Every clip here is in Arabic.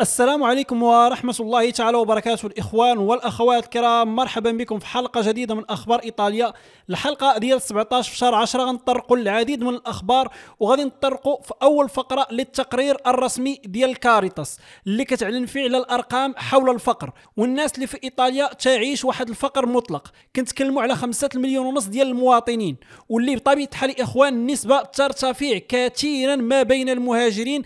السلام عليكم ورحمة الله تعالى وبركاته الإخوان والأخوات الكرام مرحبا بكم في حلقة جديدة من أخبار إيطاليا الحلقة ديال 17 في شهر 10 غنطرقوا العديد من الأخبار وغادي نطرقوا في أول فقرة للتقرير الرسمي ديال كاريتاس اللي كتعلن فيه على الأرقام حول الفقر والناس اللي في إيطاليا تعيش واحد الفقر مطلق كنتكلموا على 5 مليون ونص ديال المواطنين واللي بطبيعة الحال إخوان النسبة ترتفع كثيرا ما بين المهاجرين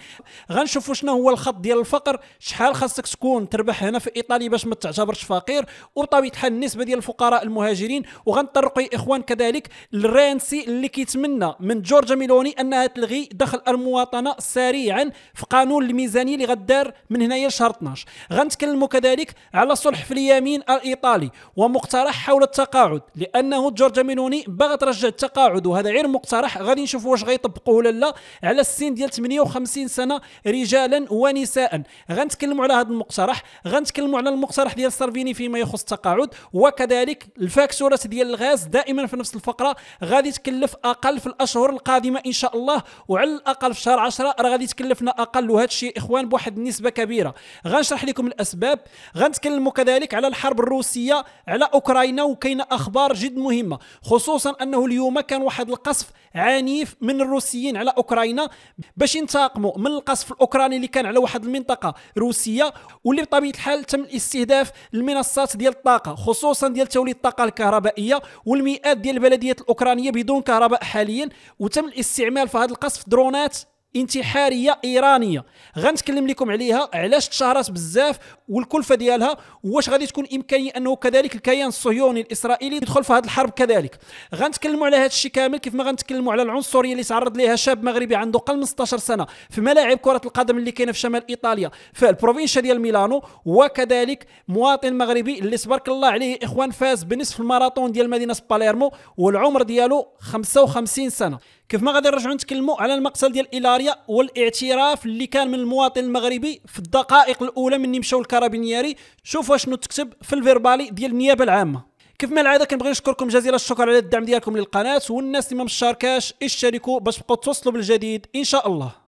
غنشوفوا شنو هو الخط ديال الفقر شحال خاصك تكون تربح هنا في ايطاليا باش ما تعتبرش فقير وبطبيعه الحال النسبه ديال الفقراء المهاجرين وغنطرقوا يا اخوان كذلك الرانسي اللي كيتمنى من جورجا ميلوني انها تلغي دخل المواطنه سريعا في قانون الميزانيه اللي غدار من هنايا شهر 12 غنتكلموا كذلك على صلح في اليمين الايطالي ومقترح حول التقاعد لانه جورجا ميلوني باغا ترجع التقاعد وهذا غير مقترح غادي نشوفوا واش غيطبقوه ولا لا على السن ديال 58 سنه رجالا ونساء غنتكلموا على هذا المقترح غنتكلموا على المقترح ديال سارفيني فيما يخص التقاعد وكذلك الفاكتورات ديال الغاز دائما في نفس الفقره غادي تكلف اقل في الاشهر القادمه ان شاء الله وعلى الاقل في شهر 10 راه غادي تكلفنا اقل وهذا الشيء اخوان بواحد النسبه كبيره غنشرح لكم الاسباب غنتكلموا كذلك على الحرب الروسيه على اوكرانيا وكاينه اخبار جد مهمه خصوصا انه اليوم كان واحد القصف عنيف من الروسيين على اوكرانيا باش ينتقموا من القصف الاوكراني اللي كان على واحد المنطقه روسيه واللي بطبيعه الحال تم الاستهداف المنصات ديال الطاقه خصوصا ديال توليد الطاقه الكهربائيه والمئات ديال البلديات الاوكرانيه بدون كهرباء حاليا وتم الاستعمال في هذا القصف درونات انتحاريه ايرانيه غنتكلم لكم عليها علاش تشهرت بزاف والكلفه ديالها واش غادي تكون امكانيه انه كذلك الكيان الصهيوني الاسرائيلي يدخل في هذه الحرب كذلك غنتكلموا على هذا الشيء كامل كيف ما غنتكلموا على العنصريه اللي تعرض لها شاب مغربي عنده قل من 16 سنه في ملاعب كره القدم اللي كاينه في شمال ايطاليا في البروفينشا ديال ميلانو وكذلك مواطن مغربي اللي تبارك الله عليه اخوان فاز بنصف الماراثون ديال مدينه باليرمو والعمر ديالو 55 سنه كيف ما غادي نرجعوا نتكلموا على المقتل ديال إيلاريا والاعتراف اللي كان من المواطن المغربي في الدقائق الاولى من مشاو الكارابينياري شوفوا شنو تكتب في الفيربالي ديال النيابه العامه كيف ما العاده كنبغي نشكركم جزيل الشكر على الدعم ديالكم للقناه والناس اللي ما مشاركاش اشتركوا باش تبقاو توصلوا بالجديد ان شاء الله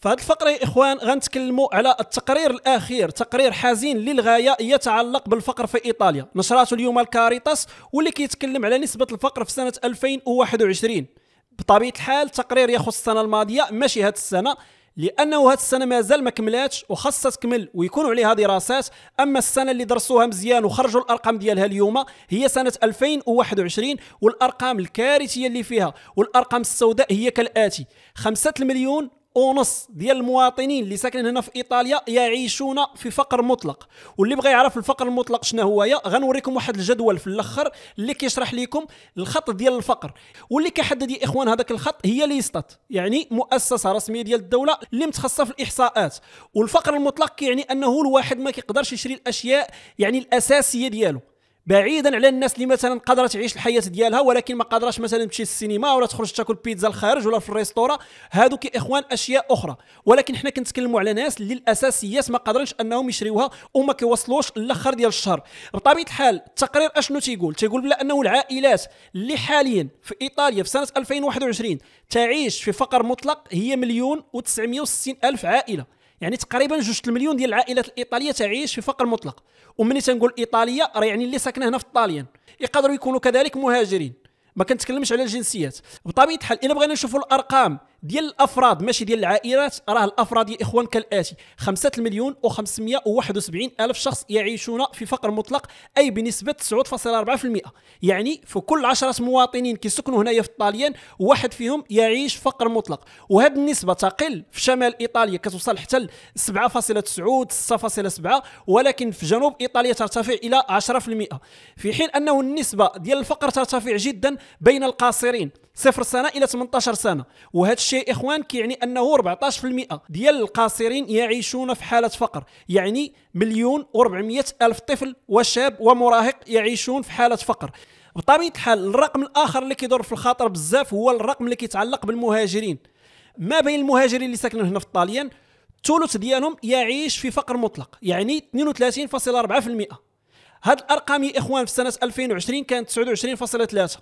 فهاد الفقره يا اخوان غنتكلموا على التقرير الاخير تقرير حزين للغايه يتعلق بالفقر في ايطاليا نشراته اليوم الكاريتاس واللي كيتكلم على نسبه الفقر في سنه 2021 بطبيعه الحال تقرير يخص السنه الماضيه ماشي هاد السنه لانه هاد السنه مازال ما كملاتش وخاصها تكمل ويكونوا عليها دراسات اما السنه اللي درسوها مزيان وخرجوا الارقام ديالها اليوم هي سنه 2021 والارقام الكارثيه اللي فيها والارقام السوداء هي كالاتي 5 المليون ونص ديال المواطنين اللي ساكنين هنا في ايطاليا يعيشون في فقر مطلق واللي بغى يعرف الفقر المطلق شنو هو غنوريكم واحد الجدول في الاخر اللي كيشرح لكم الخط ديال الفقر واللي كيحدد يا اخوان هذاك الخط هي ليستات يعني مؤسسه رسميه ديال الدوله اللي متخصصه في الاحصاءات والفقر المطلق يعني انه الواحد ما كيقدرش يشري الاشياء يعني الاساسيه ديالو بعيدا على الناس اللي مثلا قادره تعيش الحياه ديالها ولكن ما قادراش مثلا تمشي للسينما ولا تخرج تاكل بيتزا الخارج ولا في الريستورا هادو كاخوان اشياء اخرى ولكن حنا كنتكلموا على ناس اللي الاساسيات ما قادرينش انهم يشريوها وما كيوصلوش الاخر ديال الشهر بطبيعه الحال التقرير اشنو تيقول تيقول بلا انه العائلات اللي حاليا في ايطاليا في سنه 2021 تعيش في فقر مطلق هي مليون و960 الف عائله يعني تقريبا جوج المليون ديال العائلات الايطاليه تعيش في فقر مطلق ومني تنقول ايطاليه راه يعني اللي ساكنه هنا في الطاليان يقدروا يكونوا كذلك مهاجرين ما كنتكلمش على الجنسيات بطبيعه الحال الا بغينا نشوفوا الارقام ديال الافراد ماشي ديال العائلات راه الافراد يا اخوان كالاتي 5 مليون و571 الف شخص يعيشون في فقر مطلق اي بنسبه 9.4% يعني في كل 10 مواطنين كيسكنوا هنايا في الطاليان واحد فيهم يعيش فقر مطلق وهذه النسبه تقل في شمال ايطاليا كتوصل حتى ل 7.9 6.7 ولكن في جنوب ايطاليا ترتفع الى 10% في حين انه النسبه ديال الفقر ترتفع جدا بين القاصرين صفر سنه الى 18 سنه وهذا الشيء اخوان كيعني انه 14% ديال القاصرين يعيشون في حاله فقر يعني مليون و400 الف طفل وشاب ومراهق يعيشون في حاله فقر بطبيعه الحال الرقم الاخر اللي كيدور في الخاطر بزاف هو الرقم اللي كيتعلق بالمهاجرين ما بين المهاجرين اللي ساكنين هنا في الطاليان ثلث ديالهم يعيش في فقر مطلق يعني 32.4% هاد الارقام يا اخوان في سنه 2020 كانت 29.3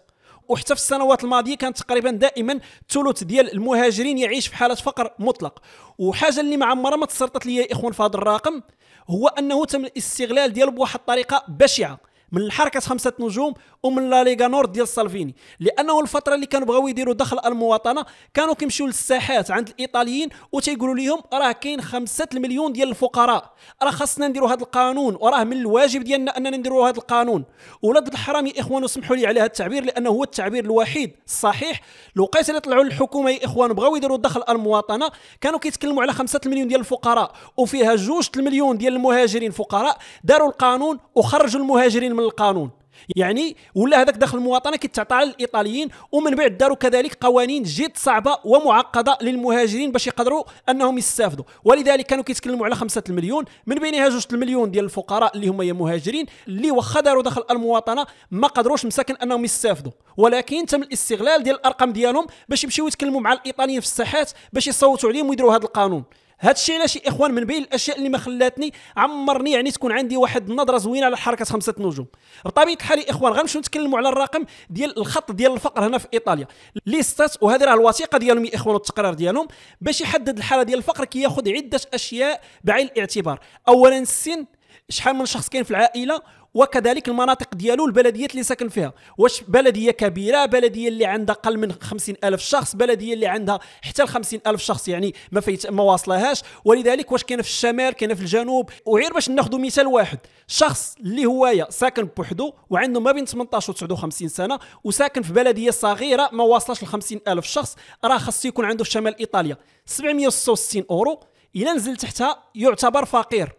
وحتى في السنوات الماضيه كان تقريبا دائما ثلث ديال المهاجرين يعيش في حاله فقر مطلق وحاجه اللي معمره ما تسرطت لي يا اخوان في هذا الرقم هو انه تم الاستغلال ديالو بواحد الطريقه بشعه من حركه خمسه نجوم ومن لا ليغا نور ديال سالفيني لانه الفتره اللي كانوا بغاو يديروا دخل المواطنه كانوا كيمشيو للساحات عند الايطاليين وتيقولوا لهم راه كاين 5 المليون ديال الفقراء راه خاصنا نديروا هذا القانون وراه من الواجب ديالنا اننا نديروا هذا القانون ولاد الحرام يا اخوان اسمحوا لي على هذا التعبير لانه هو التعبير الوحيد الصحيح الوقيته اللي طلعوا للحكومه يا اخوان بغاو يديروا دخل المواطنه كانوا كيتكلموا على 5 المليون ديال الفقراء وفيها جوج المليون ديال المهاجرين فقراء داروا القانون وخرجوا المهاجرين من القانون يعني ولا هذاك داخل المواطنه كيتعطى على الايطاليين ومن بعد داروا كذلك قوانين جد صعبه ومعقده للمهاجرين باش يقدروا انهم يستافدوا ولذلك كانوا كيتكلموا على خمسة المليون من بينها جوج المليون ديال الفقراء اللي هما مهاجرين اللي واخا داروا داخل المواطنه ما قدروش مساكن انهم يستافدوا ولكن تم الاستغلال ديال الارقام ديالهم باش يمشيو يتكلموا مع الايطاليين في الساحات باش يصوتوا عليهم ويديروا هذا القانون هذا الشيء علاش اخوان من بين الاشياء اللي ما خلاتني عمرني يعني تكون عندي واحد النظره زوينه على حركه خمسه نجوم بطبيعه الحال اخوان غنمشيو نتكلموا على الرقم ديال الخط ديال الفقر هنا في ايطاليا ليستات وهذه راه الوثيقه ديالهم يا اخوان والتقرير ديالهم باش يحدد الحاله ديال الفقر كياخذ عده اشياء بعين الاعتبار اولا السن شحال من شخص كاين في العائله وكذلك المناطق ديالو البلديات اللي ساكن فيها واش بلديه كبيره بلديه اللي عندها اقل من 50000 شخص بلديه اللي عندها حتى 50 50000 شخص يعني ما فيت ما واصلهاش ولذلك واش كاينه في الشمال كاينه في الجنوب وغير باش ناخذ مثال واحد شخص اللي هوايا ساكن بوحدو وعنده ما بين 18 و 59 سنه وساكن في بلديه صغيره ما واصلاش 50 50000 شخص راه خاص يكون عنده في شمال ايطاليا 766 اورو إذا نزل تحتها يعتبر فقير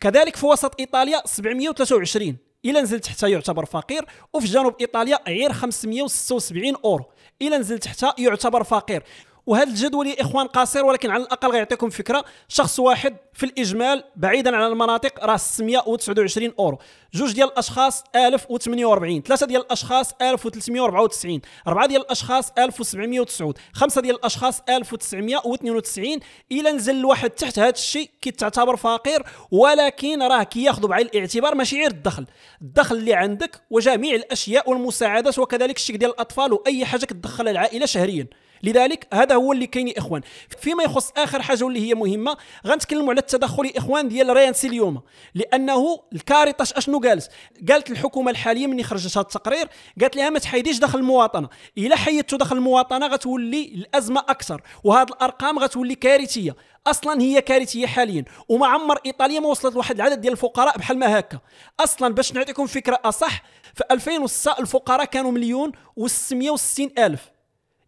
كذلك في وسط ايطاليا 723 الى نزل تحتها يعتبر فقير وفي جنوب ايطاليا غير 576 اورو الى نزل تحتها يعتبر فقير وهذا الجدول يا اخوان قصير ولكن على الاقل غيعطيكم فكره شخص واحد في الاجمال بعيدا عن المناطق راه 629 اورو جوج ديال الاشخاص 1048 ثلاثه ديال الاشخاص 1394 اربعه ديال الاشخاص 1709 خمسه ديال الاشخاص 1992 الا نزل الواحد تحت هذا الشيء كتعتبر فقير ولكن راه كياخذوا بعين الاعتبار ماشي غير الدخل الدخل اللي عندك وجميع الاشياء والمساعدات وكذلك الشيك ديال الاطفال واي حاجه كتدخلها العائله شهريا لذلك هذا هو اللي كاين يا اخوان فيما يخص اخر حاجه واللي هي مهمه غنتكلموا على التدخل اخوان ديال ريانسي اليوم لانه الكاريطاش اشنو قالت قالت الحكومه الحاليه من خرجت هذا التقرير قالت لها ما تحيديش دخل المواطنه الا حيدتوا دخل المواطنه غتولي الازمه اكثر وهذه الارقام غتولي كارثيه اصلا هي كارثيه حاليا وما عمر ايطاليا ما وصلت لواحد العدد ديال الفقراء بحال ما هكا اصلا باش نعطيكم فكره اصح في 2006 الفقراء كانوا مليون و660 الف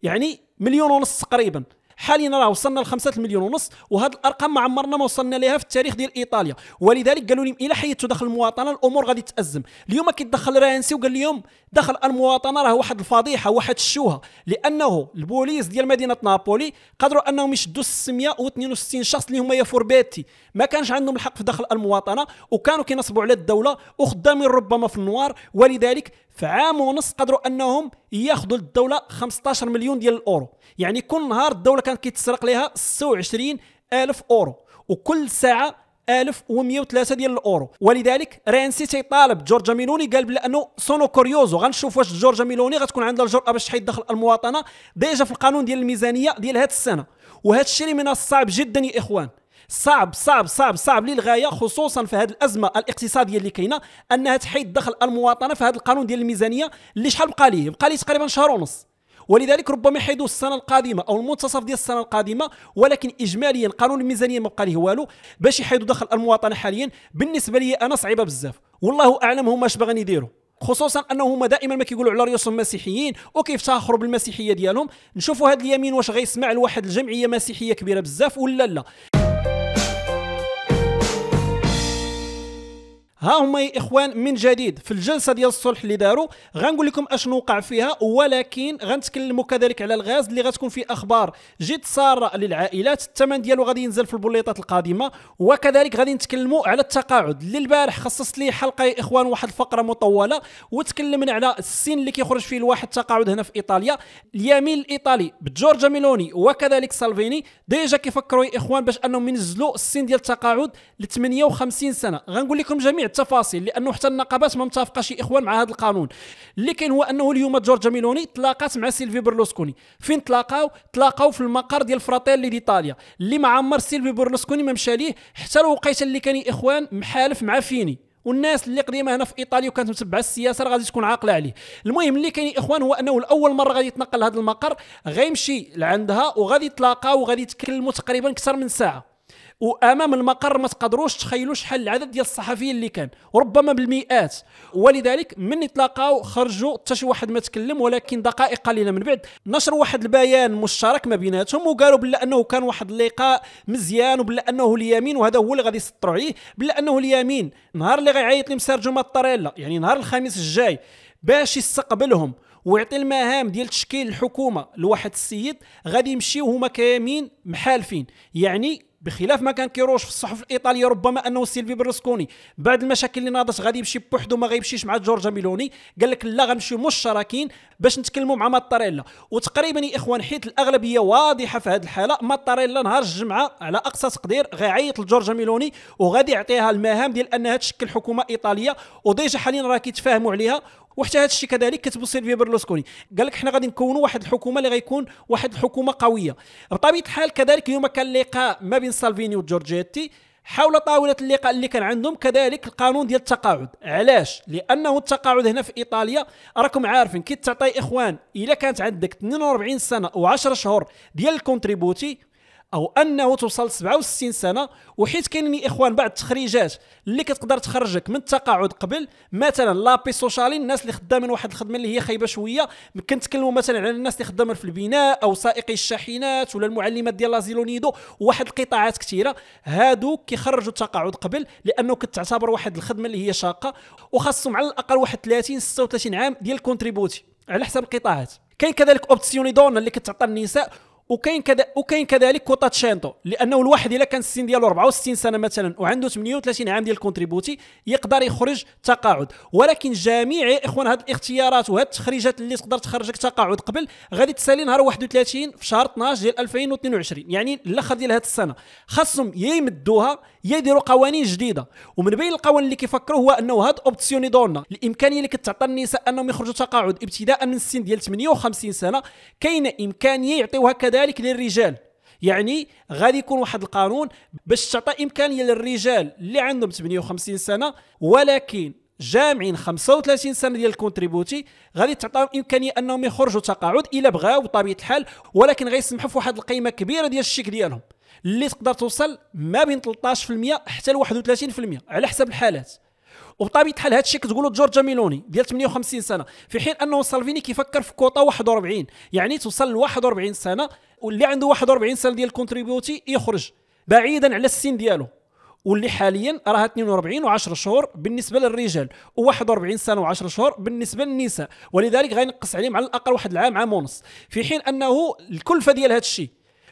يعني مليون ونص تقريبا حاليا راه وصلنا لخمسة مليون ونص وهاد الارقام ما عمرنا ما وصلنا لها في التاريخ ديال ايطاليا ولذلك قالوا لي الا حيدتوا داخل المواطنه الامور غادي تازم اليوم كيتدخل رانسي وقال لهم داخل المواطنه راه واحد الفضيحه واحد الشوهه لانه البوليس ديال مدينه نابولي قدروا انهم يشدوا 662 شخص اللي هما يافورباتي ما كانش عندهم الحق في داخل المواطنه وكانوا كينصبوا على الدوله وخدامين ربما في النوار ولذلك في عام ونص قدروا انهم ياخذوا للدوله 15 مليون ديال الاورو يعني كل نهار الدوله كانت كيتسرق لها 26 الف اورو وكل ساعه 1103 ديال الاورو ولذلك رانسي تيطالب جورجا ميلوني قال بانه سونو كوريوزو غنشوف واش جورجا ميلوني غتكون عندها الجرأه باش تحيد دخل المواطنه ديجا في القانون ديال الميزانيه ديال هذه السنه وهذا الشيء اللي من الصعب جدا يا اخوان صعب صعب صعب صعب للغايه خصوصا في هذه الازمه الاقتصاديه اللي كاينه انها تحيد دخل المواطنه في هذا القانون ديال الميزانيه اللي شحال بقى ليه بقى ليه تقريبا شهر ونص ولذلك ربما يحيدوا السنه القادمه او المنتصف ديال السنه القادمه ولكن اجماليا قانون الميزانيه ما بقى ليه والو باش يحيدوا دخل المواطنه حاليا بالنسبه لي انا صعيبه بزاف والله اعلم هما اش باغيين يديروا خصوصا انهم دائما ما كيقولوا على رؤوسهم مسيحيين وكيفتخروا بالمسيحيه ديالهم نشوفوا هذا اليمين واش غيسمع لواحد الجمعيه مسيحيه كبيره بزاف ولا لا ها هما يا اخوان من جديد في الجلسه ديال الصلح اللي داروا غنقول لكم اشنو وقع فيها ولكن غنتكلموا كذلك على الغاز اللي غتكون فيه اخبار جد ساره للعائلات الثمن ديالو غادي ينزل في البليطات القادمه وكذلك غادي نتكلموا على التقاعد اللي البارح خصصت ليه حلقه يا اخوان واحد الفقره مطوله وتكلمنا على السن اللي كيخرج فيه الواحد التقاعد هنا في ايطاليا اليمين الايطالي بجورجا ميلوني وكذلك سالفيني ديجا كيفكروا يا اخوان باش انهم ينزلوا السن ديال التقاعد ل 58 سنه غنقول لكم جميع التفاصيل لانه حتى النقابات ما متفقاش اخوان مع هذا القانون اللي كاين هو انه اليوم جورج ميلوني تلاقات مع سيلفي برلوسكوني فين تلاقاو تلاقاو في المقر ديال فراتيلي ديطاليا اللي ما عمر سيلفي برلوسكوني ما مشى ليه حتى الوقيته اللي كان اخوان محالف مع فيني والناس اللي قديمه هنا في ايطاليا وكانت متبعه السياسه راه غادي تكون عاقله عليه المهم اللي كاين اخوان هو انه لاول مره غادي يتنقل لهذا المقر غيمشي لعندها وغادي يتلاقاو وغادي يتكلموا تقريبا اكثر من ساعه وامام المقر ما تقدروش تخيلوا شحال العدد ديال الصحفيين اللي كان وربما بالمئات ولذلك من تلاقاو خرجوا حتى شي واحد ما تكلم ولكن دقائق قليله من بعد نشر واحد البيان مشترك ما بيناتهم وقالوا بلا انه كان واحد اللقاء مزيان وبلا انه اليمين وهذا هو اللي غادي يسطروا عليه بلا انه اليمين نهار اللي غيعيط لهم سيرجو ماتاريلا يعني نهار الخميس الجاي باش يستقبلهم ويعطي المهام ديال تشكيل الحكومه لواحد السيد غادي يمشيو هما كيمين محالفين يعني بخلاف ما كان كيروش في الصحف الايطاليه ربما انه سيلفي برلسكوني بعد المشاكل اللي ناضت غادي يمشي بوحدو ما غيمشيش مع جورجا ميلوني قال لك لا غنمشيو مشتركين باش نتكلموا مع ماتاريلا وتقريبا يا اخوان حيت الاغلبيه واضحه في هذه الحاله ماتاريلا نهار الجمعه على اقصى تقدير غيعيط لجورجا ميلوني وغادي يعطيها المهام ديال انها تشكل حكومه ايطاليه وديجا حاليا راه كيتفاهموا عليها وحتى هذا الشيء كذلك كتبوا سيلفيا برلوسكوني قال لك حنا غادي نكونوا واحد الحكومه اللي غيكون واحد الحكومه قويه بطبيعه الحال كذلك اليوم كان لقاء ما بين سالفيني وجورجيتي حول طاولة اللقاء اللي كان عندهم كذلك القانون ديال التقاعد علاش لأنه التقاعد هنا في إيطاليا راكم عارفين كي تعطي إخوان إلا كانت عندك 42 سنة و10 شهور ديال الكونتريبوتي او انه توصل 67 سنه وحيت كاينين اخوان بعض التخريجات اللي كتقدر تخرجك من التقاعد قبل مثلا لابي سوشالين الناس اللي خدامين واحد الخدمه اللي هي خايبه شويه كنتكلموا مثلا على الناس اللي خدامين في البناء او سائقي الشاحنات ولا المعلمات ديال لازيلونيدو وواحد القطاعات كثيره هادو كيخرجوا التقاعد قبل لانه كتعتبر واحد الخدمه اللي هي شاقه وخاصهم على الاقل واحد 30 36 عام ديال كونتريبوتي على حسب القطاعات كاين كذلك اوبسيوني دون اللي كتعطى النساء وكاين كذا وكاين كذلك تشينتو لانه الواحد الا كان السن ديالو 64 سنه مثلا وعنده 38 عام ديال كونتريبوتي يقدر يخرج تقاعد ولكن جميع يا اخوان هاد الاختيارات وهاد التخريجات اللي تقدر تخرجك تقاعد قبل غادي تسالي نهار 31 في شهر 12 ديال 2022 يعني الاخر ديال هاد السنه خاصهم يا يمدوها يديروا قوانين جديده ومن بين القوانين اللي كيفكروا هو انه هاد اوبسيون دورنا الامكانيه اللي كتعطى النساء انهم يخرجوا تقاعد ابتداء من السن ديال 58 سنه كاينه امكانيه يعطيوها كذلك للرجال يعني غادي يكون واحد القانون باش تعطى امكانيه للرجال اللي عندهم 58 سنه ولكن جامعين 35 سنه ديال الكونتريبوتي غادي تعطيهم امكانيه انهم يخرجوا تقاعد الى بغاو بطبيعه الحال ولكن غيسمحوا فواحد القيمه كبيره ديال الشيك ديالهم اللي تقدر توصل ما بين 13% حتى ل 31% على حسب الحالات وبطبيعه الحال هذا الشيء كتقولوا جورجا ميلوني ديال 58 سنه في حين انه سالفيني كيفكر في كوطا 41 يعني توصل ل 41 سنه واللي عنده 41 سنه ديال الكونتريبيوتي يخرج بعيدا على السن ديالو واللي حاليا راها 42 و10 شهور بالنسبه للرجال و41 سنه و10 شهور بالنسبه للنساء ولذلك غينقص عليهم على الاقل واحد العام عام ونص في حين انه الكلفه ديال هذا الشيء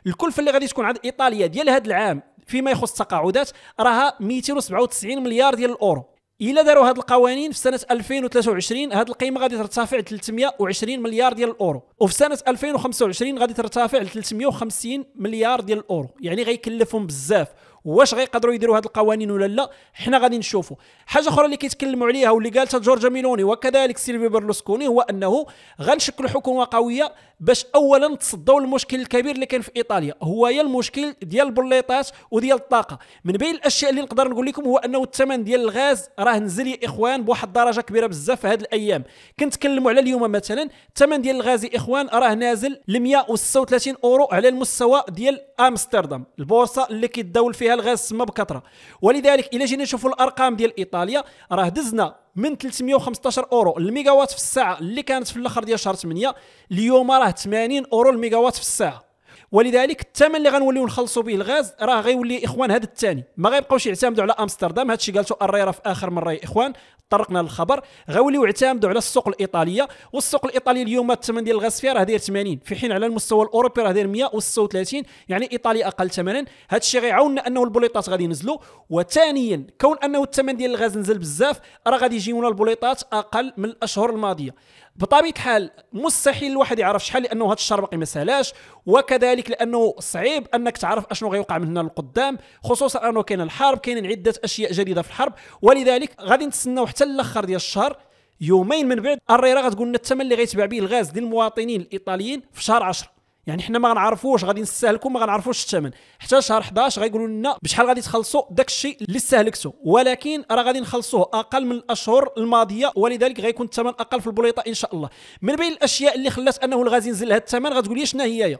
الكلفه اللي غادي تكون عند ايطاليا ديال هذا العام فيما يخص التقاعدات راها 297 مليار ديال الاورو الا داروا هذه القوانين في سنه 2023 هذه القيمه غادي ترتفع ل 320 مليار ديال الاورو وفي سنه 2025 غادي ترتفع ل 350 مليار ديال الاورو يعني غيكلفهم بزاف واش غيقدروا يديروا هذه القوانين ولا لا حنا غادي نشوفوا حاجه اخرى اللي كيتكلموا عليها واللي قالتها جورجا ميلوني وكذلك سيلفي برلوسكوني هو انه غنشكلوا حكومه قويه باش اولا تصدوا المشكل الكبير اللي كان في ايطاليا هو يا المشكل ديال البليطات وديال الطاقه من بين الاشياء اللي نقدر نقول لكم هو انه الثمن ديال الغاز راه نزل يا اخوان بواحد الدرجه كبيره بزاف في هذه الايام كنتكلموا على اليوم مثلا الثمن ديال الغاز يا اخوان راه نازل ل 136 اورو على المستوى ديال امستردام البورصه اللي كيتداول فيها ديال غير السما بكثره ولذلك الى جينا نشوفوا الارقام ديال ايطاليا راه دزنا من 315 اورو الميجاوات في الساعه اللي كانت في الاخر ديال شهر 8 اليوم راه 80 اورو الميجاوات في الساعه ولذلك الثمن اللي غنوليو نخلصوا به الغاز راه غيولي اخوان هذا الثاني ما غيبقاوش يعتمدوا على امستردام هادشي قالته الريره في اخر مره يا اخوان طرقنا للخبر غيوليو يعتمدوا على السوق الايطاليه والسوق الايطالي اليوم الثمن ديال الغاز فيها راه داير 80 في حين على المستوى الاوروبي راه داير 136 يعني ايطاليا اقل ثمنا هادشي غيعاوننا انه البوليطات غادي ينزلوا وثانيا كون انه الثمن ديال الغاز نزل بزاف راه غادي يجيونا البوليطات اقل من الاشهر الماضيه بطبيعه الحال مستحيل الواحد يعرف شحال لانه هذا الشهر باقي ما سالاش وكذلك لانه صعيب انك تعرف اشنو غيوقع من هنا للقدام خصوصا انه كاين الحرب كاين عده اشياء جديده في الحرب ولذلك غادي نتسناو حتى الاخر ديال الشهر يومين من بعد الريره غتقول لنا الثمن اللي غيتباع به الغاز للمواطنين الايطاليين في شهر 10 يعني حنا ما غنعرفوش غادي نستهلكو ما غنعرفوش الثمن حتى شهر 11 غيقولوا لنا بشحال غادي تخلصوا داك الشيء اللي استهلكتوا ولكن راه غادي نخلصوه اقل من الاشهر الماضيه ولذلك غيكون الثمن اقل في البوليطه ان شاء الله من بين الاشياء اللي خلات انه الغاز ينزل هذا الثمن غتقول لي شنو هي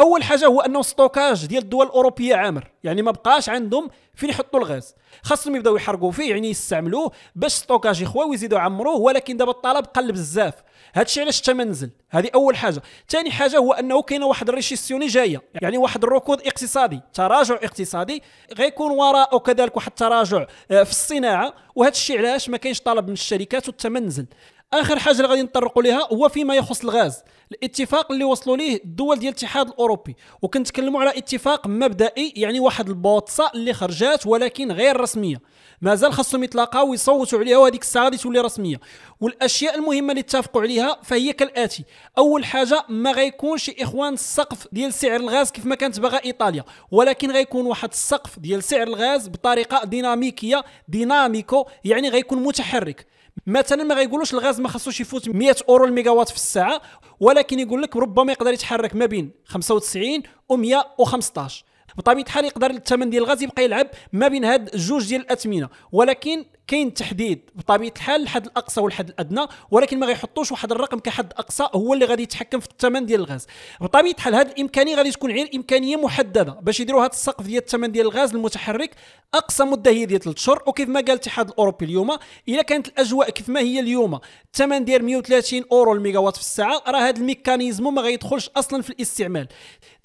اول حاجه هو انه ستوكاج ديال الدول الاوروبيه عامر يعني ما بقاش عندهم فين يحطوا الغاز خاصهم يبداو يحرقوا فيه يعني يستعملوه باش ستوكاج يخوى ويزيدوا يعمروه ولكن دابا الطلب قل بزاف هادشي علاش الثمن نزل هذه اول حاجه ثاني حاجه هو انه كاينه واحد الريشيسيوني جايه يعني واحد الركود اقتصادي تراجع اقتصادي غيكون وراءه كذلك واحد التراجع آه، في الصناعه وهذا الشيء علاش ما كاينش طلب من الشركات والثمن نزل اخر حاجه اللي غادي نطرقوا لها هو فيما يخص الغاز الاتفاق اللي وصلوا ليه الدول ديال الاتحاد الاوروبي وكنتكلموا على اتفاق مبدئي يعني واحد البوطسه اللي خرجات ولكن غير رسميه مازال خاصهم يتلاقاو ويصوتوا عليها وهذيك الساعه غادي تولي رسميه والاشياء المهمه اللي اتفقوا عليها فهي كالاتي اول حاجه ما غيكونش اخوان السقف ديال سعر الغاز كيف ما كانت باغا ايطاليا ولكن غيكون واحد السقف ديال سعر الغاز بطريقه ديناميكيه ديناميكو يعني غيكون متحرك مثلا ما غايقولوش الغاز ما خاصوش يفوت 100 اورو الميغاوات في الساعه ولكن يقول لك ربما يقدر يتحرك ما بين 95 و 115 بطبيعه الحال يقدر الثمن ديال الغاز يبقى يلعب ما بين هاد جوج ديال الاثمنه ولكن كاين تحديد بطبيعه الحال الحد الاقصى والحد الادنى ولكن ما غيحطوش واحد الرقم كحد اقصى هو اللي غادي يتحكم في الثمن ديال الغاز بطبيعه الحال هذه الامكانيه غادي تكون غير امكانيه محدده باش يديروا هذا السقف ديال الثمن ديال الغاز المتحرك اقصى مده هي ديال 3 شهور وكيف ما قال الاتحاد الاوروبي اليوم الا كانت الاجواء كيف ما هي اليوم الثمن ديال 130 اورو وات في الساعه راه هذا الميكانيزم ما غيدخلش اصلا في الاستعمال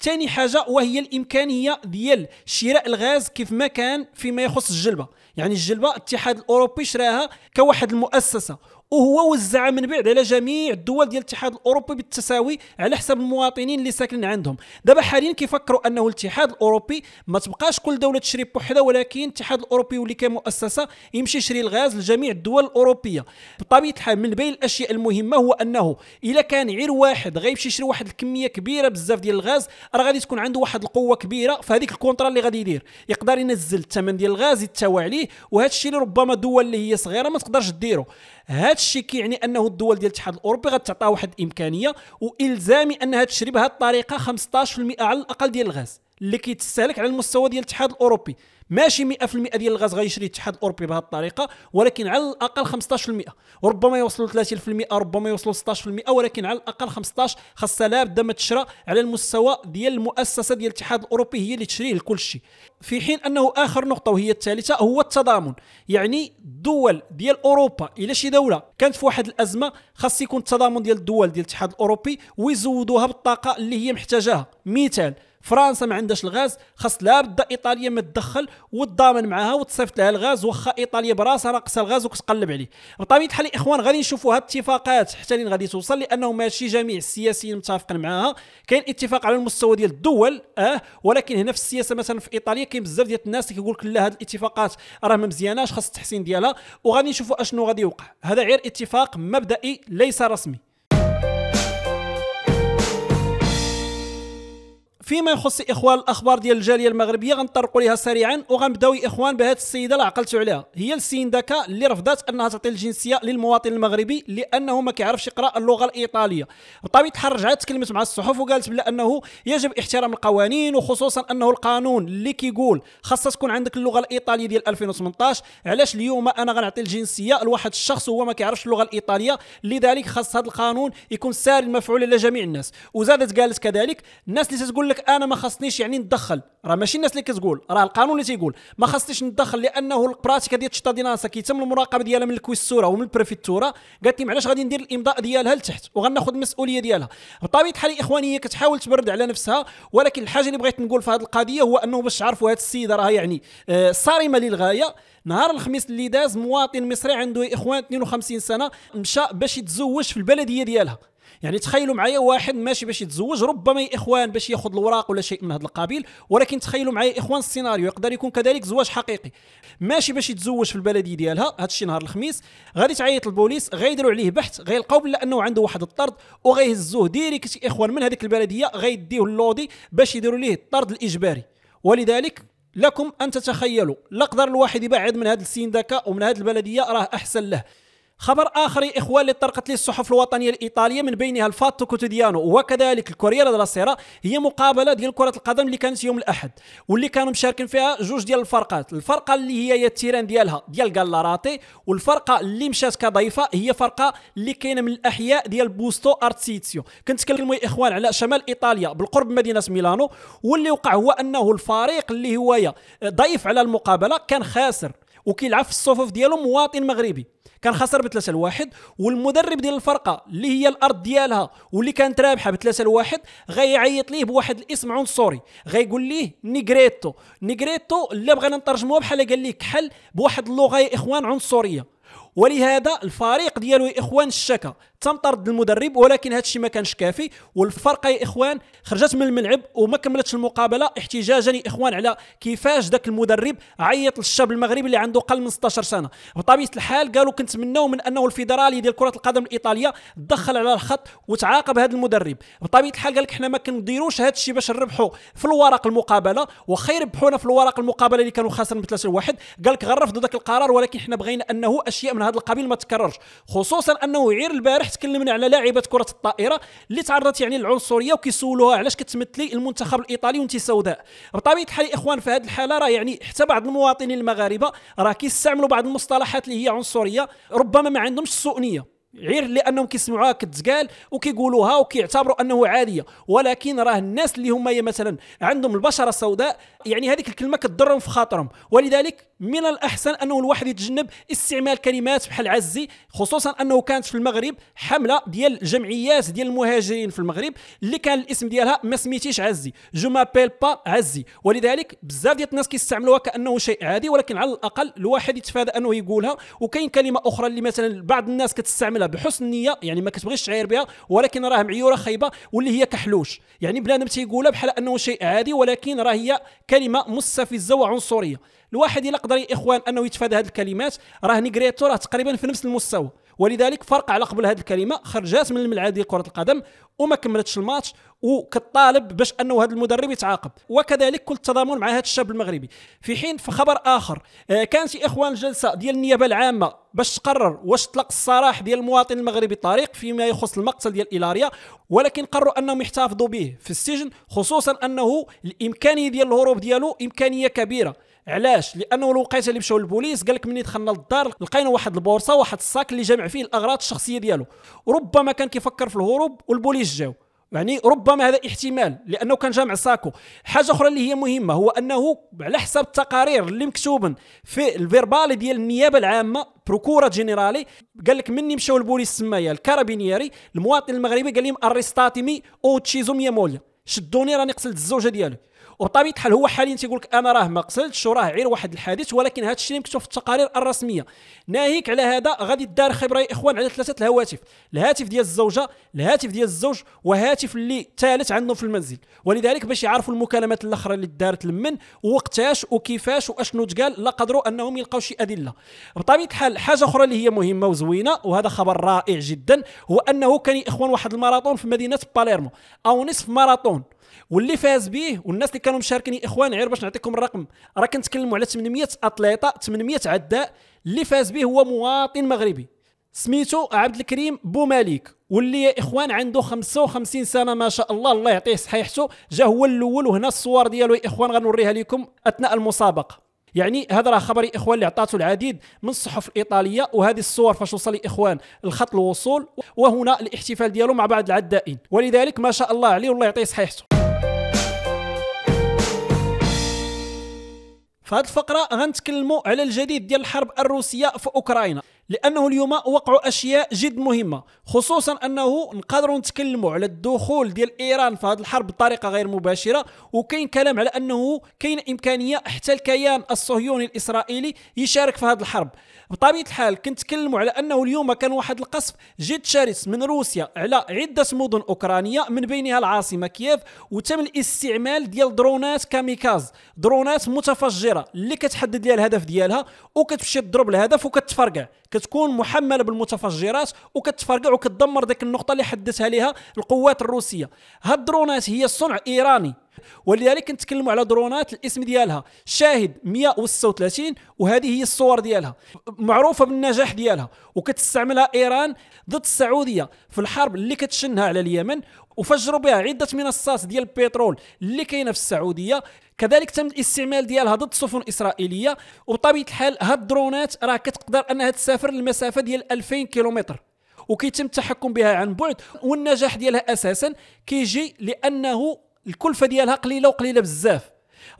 ثاني حاجه وهي الامكانيه ديال شراء الغاز كيف ما كان فيما يخص الجلبه يعني الجلبه الاتحاد الاوروبي شراها كواحد المؤسسه وهو وزع من بعد على جميع الدول ديال الاتحاد الاوروبي بالتساوي على حساب المواطنين اللي ساكنين عندهم دابا حاليا كيفكروا انه الاتحاد الاوروبي ما تبقاش كل دوله تشري بوحدها ولكن الاتحاد الاوروبي واللي كمؤسسه يمشي يشري الغاز لجميع الدول الاوروبيه بطبيعه الحال من بين الاشياء المهمه هو انه الا كان غير واحد غيمشي يشري واحد الكميه كبيره بزاف ديال الغاز راه غادي تكون عنده واحد القوه كبيره فهذيك الكونترا اللي غادي يدير يقدر ينزل الثمن ديال الغاز يتساوى عليه وهذا الشيء اللي ربما دول اللي هي صغيره ما تقدرش ديرو هذا الشيء كيعني انه الدول ديال الاتحاد الاوروبي غتعطيها واحد الامكانيه والزامي انها تشري بهذه الطريقه 15% على الاقل ديال الغاز اللي كيتستهلك على المستوى ديال الاتحاد الاوروبي ماشي 100% ديال الغاز غيشري الاتحاد الاوروبي بهذه الطريقه ولكن على الاقل 15% وربما يوصلوا 30% ربما يوصلوا 16% ولكن على الاقل 15 خاصها لا بد ما تشرى على المستوى ديال المؤسسه ديال الاتحاد الاوروبي هي اللي تشريه لكل شيء في حين انه اخر نقطه وهي الثالثه هو التضامن يعني الدول ديال اوروبا الى شي دوله كانت في واحد الازمه خاص يكون التضامن ديال الدول ديال الاتحاد الاوروبي ويزودوها بالطاقه اللي هي محتاجاها مثال فرنسا ما عندهاش الغاز خاص لابد ايطاليا ما تدخل وتضامن معاها وتصيفط لها الغاز واخا ايطاليا براسها ناقصها الغاز وكتقلب عليه بطبيعه الحال الاخوان غادي نشوفوا هاد الاتفاقات حتى لين غادي توصل لانه ماشي جميع السياسيين متفقين معاها كاين اتفاق على المستوى ديال الدول اه ولكن هنا في السياسه مثلا في ايطاليا كاين بزاف ديال الناس كيقول لك لا هاد الاتفاقات راه ما مزياناش خاص التحسين ديالها وغادي نشوفوا اشنو غادي يوقع هذا غير اتفاق مبدئي ليس رسمي فيما يخص اخوان الاخبار ديال الجاليه المغربيه غنطرقوا ليها سريعا وغنبداو اخوان بهذه السيده اللي عقلتوا عليها هي السين داكا اللي رفضت انها تعطي الجنسيه للمواطن المغربي لانه ما كيعرفش يقرا اللغه الايطاليه بطبيعه الحال رجعت تكلمت مع الصحف وقالت بلا انه يجب احترام القوانين وخصوصا انه القانون اللي كيقول خاصه تكون عندك اللغه الايطاليه ديال 2018 علاش اليوم انا غنعطي الجنسيه لواحد الشخص وهو ما كيعرفش اللغه الايطاليه لذلك خاص هذا القانون يكون سار المفعول على جميع الناس وزادت قالت كذلك الناس اللي تقول لك لك انا ما خصنيش يعني ندخل راه ماشي الناس اللي كتقول راه القانون اللي تيقول ما خصنيش ندخل لانه البراتيكا ديال الشتا ديناسا كيتم المراقبه ديالها من الكويستوره ومن البريفيتوره قالت لي معلاش غادي ندير الامضاء ديالها لتحت وغناخذ المسؤوليه ديالها بطبيعه الحال الاخوان هي كتحاول تبرد على نفسها ولكن الحاجه اللي بغيت نقول في هذه القضيه هو انه باش تعرفوا هذه السيده راه يعني آه، صارمه للغايه نهار الخميس اللي داز مواطن مصري عنده اخوان 52 سنه مشى باش يتزوج في البلديه ديالها يعني تخيلوا معايا واحد ماشي باش يتزوج ربما يا اخوان باش ياخذ الوراق ولا شيء من هذا القبيل ولكن تخيلوا معايا اخوان السيناريو يقدر يكون كذلك زواج حقيقي ماشي باش يتزوج في البلديه ديالها هذا الشيء نهار الخميس غادي تعيط البوليس غيديروا عليه بحث غيلقاو بلا انه عنده واحد الطرد وغيهزوه ديريكت اخوان من هذيك البلديه غيديوه اللودي باش يديروا ليه الطرد الاجباري ولذلك لكم ان تتخيلوا لقدر الواحد يبعد من هذا السندكه ومن هذه البلديه راه احسن له خبر آخر يا إخوان اللي طرقت لي الصحف الوطنية الإيطالية من بينها الفاتو كوتيديانو وكذلك الكوريرا دلا سيرا هي مقابلة ديال كرة القدم اللي كانت يوم الأحد واللي كانوا مشاركين فيها جوج ديال الفرقات الفرقة اللي هي التيران ديالها ديال غالاراتي والفرقة اللي مشات كضيفة هي فرقة اللي كاينة من الأحياء ديال بوستو أرتسيتسيو كنت يا إخوان على شمال إيطاليا بالقرب من مدينة ميلانو واللي وقع هو أنه الفريق اللي هو ضيف على المقابلة كان خاسر وكيلعب في الصفوف ديالو مواطن مغربي كان خسر بثلاثة لواحد والمدرب ديال الفرقه اللي هي الارض ديالها واللي كانت رابحه بثلاثة لواحد غيعيط ليه بواحد الاسم عنصري غيقول ليه نيغريتو نيغريتو اللي بغينا نترجموها بحال قال لك حل بواحد اللغه يا اخوان عنصريه ولهذا الفريق ديالو يا اخوان الشكا تم طرد المدرب ولكن هذا الشيء ما كانش كافي والفرقه يا اخوان خرجت من الملعب وما كملتش المقابله احتجاجا يا اخوان على كيفاش ذاك المدرب عيط للشاب المغربي اللي عنده قل من 16 سنه بطبيعه الحال قالوا كنتمناو من انه الفيدرالي ديال كره القدم الايطاليه تدخل على الخط وتعاقب هذا المدرب بطبيعه الحال قال لك حنا ما كنديروش هذا الشيء باش نربحوا في الورق المقابله وخير يربحونا في الورق المقابله اللي كانوا خاسرين بثلاثه لواحد قال لك غنرفضوا ذاك القرار ولكن حنا بغينا انه اشياء من هذا القبيل ما تكررش خصوصا انه عير البارح الصباح تكلمنا على لاعبه كره الطائره اللي تعرضت يعني للعنصريه وكيسولوها علاش كتمثلي المنتخب الايطالي وانت سوداء بطبيعه الحال الاخوان في هذه الحاله راه يعني حتى بعض المواطنين المغاربه راه كيستعملوا بعض المصطلحات اللي هي عنصريه ربما ما عندهمش سوء نيه غير لانهم كيسمعوها كتقال وكيقولوها وكيعتبروا انه عاديه ولكن راه الناس اللي هما مثلا عندهم البشره السوداء يعني هذيك الكلمه كتضرهم في خاطرهم ولذلك من الأحسن أنه الواحد يتجنب استعمال كلمات بحال عزي خصوصا أنه كانت في المغرب حملة ديال جمعيات ديال المهاجرين في المغرب اللي كان الاسم ديالها ما سميتيش عزي جو مابيل با عزي ولذلك بزاف ديال الناس كيستعملوها كأنه شيء عادي ولكن على الأقل الواحد يتفادى أنه يقولها وكاين كلمة أخرى اللي مثلا بعض الناس كتستعملها بحسن نية يعني ما كتبغيش تعاير بها ولكن راه معيورة خايبة واللي هي كحلوش يعني بنادم تيقولها بحال أنه شيء عادي ولكن راه هي كلمة مستفزة وعنصرية الواحد الا قدر يا اخوان انه يتفادى هذه الكلمات راه نيغريتو راه تقريبا في نفس المستوى ولذلك فرق على قبل هذه الكلمه خرجات من الملعب ديال كره القدم وما كملتش الماتش وكطالب باش انه هذا المدرب يتعاقب وكذلك كل التضامن مع هذا الشاب المغربي في حين في خبر اخر آه، كانت يا اخوان جلسه ديال النيابه العامه باش تقرر واش تطلق السراح ديال المواطن المغربي طارق فيما يخص المقتل ديال ايلاريا ولكن قرروا انهم يحتفظوا به في السجن خصوصا انه الامكانيه ديال الهروب ديالو امكانيه كبيره علاش لانه الوقيته اللي مشاو للبوليس قال لك ملي دخلنا للدار لقينا واحد البورصه واحد الصاك اللي جامع فيه الاغراض الشخصيه ديالو ربما كان كيفكر في الهروب والبوليس جاو يعني ربما هذا احتمال لانه كان جامع ساكو حاجه اخرى اللي هي مهمه هو انه على حسب التقارير اللي مكتوب في الفيربالي ديال النيابه العامه بروكورا جينيرالي قال لك مني مشاو البوليس تمايا الكارابينيري المواطن المغربي قال لهم ارستاتيمي او تشيزو موليا شدوني راني قتلت الزوجه ديالي وبطبيعه الحال هو حاليا تيقول لك انا راه ما قتلتش وراه غير واحد الحادث ولكن هذا الشيء مكتوب في التقارير الرسميه ناهيك على هذا غادي دار خبره يا اخوان على ثلاثه الهواتف الهاتف ديال الزوجه الهاتف ديال الزوج وهاتف اللي ثالث عندهم في المنزل ولذلك باش يعرفوا المكالمات الاخرى اللي دارت لمن وقتاش وكيفاش واشنو تقال لا قدروا انهم يلقاو شي ادله بطبيعه الحال حاجه اخرى اللي هي مهمه وزوينه وهذا خبر رائع جدا هو انه كان اخوان واحد الماراثون في مدينه باليرمو او نصف ماراثون واللي فاز به والناس اللي كانوا مشاركين اخوان غير باش نعطيكم الرقم راه كنتكلموا على 800 اتليطه 800 عداء اللي فاز به هو مواطن مغربي سميتو عبد الكريم بو مالك واللي يا اخوان عنده 55 سنه ما شاء الله الله يعطيه صحيحته جا هو الاول وهنا الصور ديالو يا اخوان غنوريها لكم اثناء المسابقه يعني هذا راه خبر اخوان اللي عطاته العديد من الصحف الايطاليه وهذه الصور فاش وصل اخوان الخط الوصول وهنا الاحتفال ديالو مع بعض العدائين ولذلك ما شاء الله عليه والله يعطيه صحيحته في هذه الفقره غنتكلموا على الجديد ديال الحرب الروسيه في اوكرانيا لانه اليوم وقعوا اشياء جد مهمه خصوصا انه نقدروا نتكلموا على الدخول ديال ايران في هذه الحرب بطريقه غير مباشره وكاين كلام على انه كاين امكانيه حتى الكيان الصهيوني الاسرائيلي يشارك في هذه الحرب بطبيعه الحال كنتكلموا على انه اليوم كان واحد القصف جد شرس من روسيا على عده مدن اوكرانيه من بينها العاصمه كييف وتم الاستعمال ديال درونات كاميكاز درونات متفجره اللي كتحدد ليها الهدف ديالها وكتمشي تضرب الهدف وكتفرقع كتكون محمله بالمتفجرات وكتفرقع وكتدمر ديك النقطه اللي حدثها ليها القوات الروسيه هاد الدرونات هي صنع ايراني ولذلك نتكلموا على درونات الاسم ديالها شاهد 136 وهذه هي الصور ديالها معروفه بالنجاح ديالها وكتستعملها ايران ضد السعوديه في الحرب اللي كتشنها على اليمن وفجروا بها عده منصات ديال البترول اللي كاينه في السعوديه كذلك تم الاستعمال ديالها ضد سفن اسرائيليه وبطبيعه الحال هاد الدرونات راه كتقدر انها تسافر لمسافه ديال 2000 كيلومتر وكيتم التحكم بها عن بعد والنجاح ديالها اساسا كيجي لانه الكلفه ديالها قليله وقليله بزاف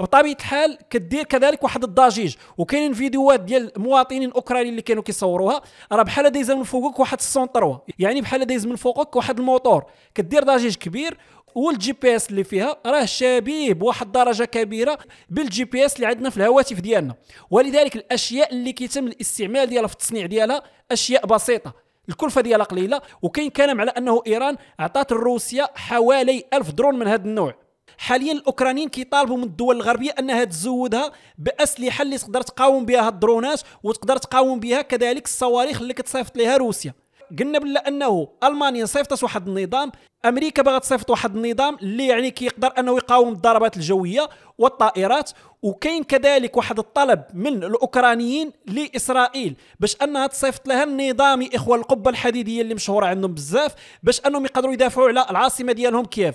بطبيعه الحال كدير كذلك واحد الضجيج وكاينين فيديوهات ديال مواطنين اوكرانيين اللي كانوا كيصوروها راه بحال دايز من فوقك واحد السونطروا يعني بحال دايز من فوقك واحد الموتور كدير ضجيج كبير والجي بي اس اللي فيها راه شبيه بواحد الدرجه كبيره بالجي بي اس اللي عندنا في الهواتف ديالنا ولذلك الاشياء اللي كيتم الاستعمال ديالها في التصنيع ديالها اشياء بسيطه الكلفه ديالها قليله وكاين كلام على انه ايران عطات لروسيا حوالي 1000 درون من هذا النوع حاليا الاوكرانيين كيطالبوا من الدول الغربيه انها تزودها باسلحه اللي تقدر تقاوم بها الدرونات وتقدر تقاوم بها كذلك الصواريخ اللي كتصيفط لها روسيا قلنا بلا انه المانيا صيفطت واحد النظام امريكا باغا تصيفط واحد النظام اللي يعني كيقدر انه يقاوم الضربات الجويه والطائرات وكاين كذلك واحد الطلب من الاوكرانيين لاسرائيل باش انها تصيفط لها النظام اخوه القبه الحديديه اللي مشهوره عندهم بزاف باش انهم يقدروا يدافعوا على العاصمه ديالهم كييف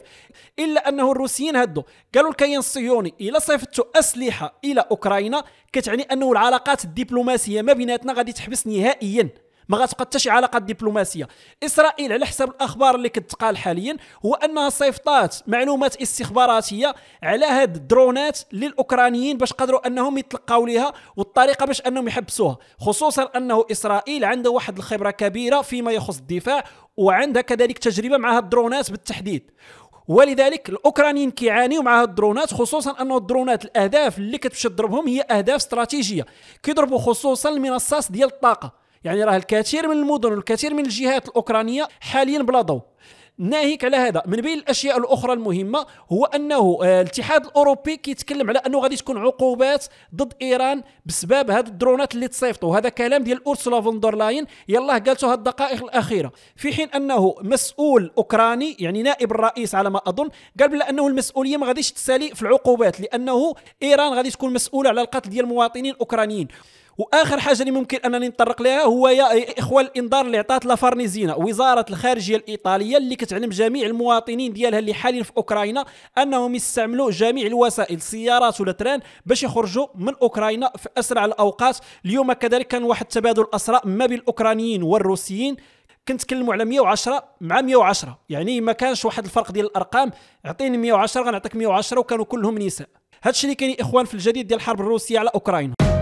الا انه الروسيين هدوا قالوا الكيان الصهيوني الا صيفطتوا اسلحه الى اوكرانيا كتعني انه العلاقات الدبلوماسيه ما بيناتنا غادي تحبس نهائيا ما غتبقى حتى شي علاقه دبلوماسيه اسرائيل على حسب الاخبار اللي كتقال حاليا هو انها صيفطات معلومات استخباراتيه على هاد الدرونات للاوكرانيين باش قدروا انهم يتلقاو ليها والطريقه باش انهم يحبسوها خصوصا انه اسرائيل عندها واحد الخبره كبيره فيما يخص الدفاع وعندها كذلك تجربه مع هاد الدرونات بالتحديد ولذلك الاوكرانيين كيعانيو مع هاد الدرونات خصوصا انه الدرونات الاهداف اللي كتمشي تضربهم هي اهداف استراتيجيه كيضربوا خصوصا المنصات ديال الطاقه يعني راه الكثير من المدن والكثير من الجهات الاوكرانيه حاليا بلا ضوء ناهيك على هذا من بين الاشياء الاخرى المهمه هو انه آه، الاتحاد الاوروبي كيتكلم على انه غادي تكون عقوبات ضد ايران بسبب هاد الدرونات اللي تصيفطوا هذا كلام ديال اورسولا فون دور لاين يلاه قالته هاد الدقائق الاخيره في حين انه مسؤول اوكراني يعني نائب الرئيس على ما اظن قال بلا انه المسؤوليه ما غاديش تسالي في العقوبات لانه ايران غادي تكون مسؤوله على القتل ديال المواطنين الاوكرانيين واخر حاجه اللي ممكن انني نطرق لها هو يا اخوه الانذار اللي عطات لافارنيزينا وزاره الخارجيه الايطاليه اللي كتعلم جميع المواطنين ديالها اللي حاليا في اوكرانيا انهم يستعملوا جميع الوسائل سيارات ولا تران باش يخرجوا من اوكرانيا في اسرع الاوقات اليوم كذلك كان واحد تبادل اسرع ما بين الاوكرانيين والروسيين كنتكلموا على 110 مع 110 يعني ما كانش واحد الفرق ديال الارقام اعطيني 110 غنعطيك 110 وكانوا كلهم نساء هادشي اللي كاين اخوان في الجديد ديال الحرب الروسيه على اوكرانيا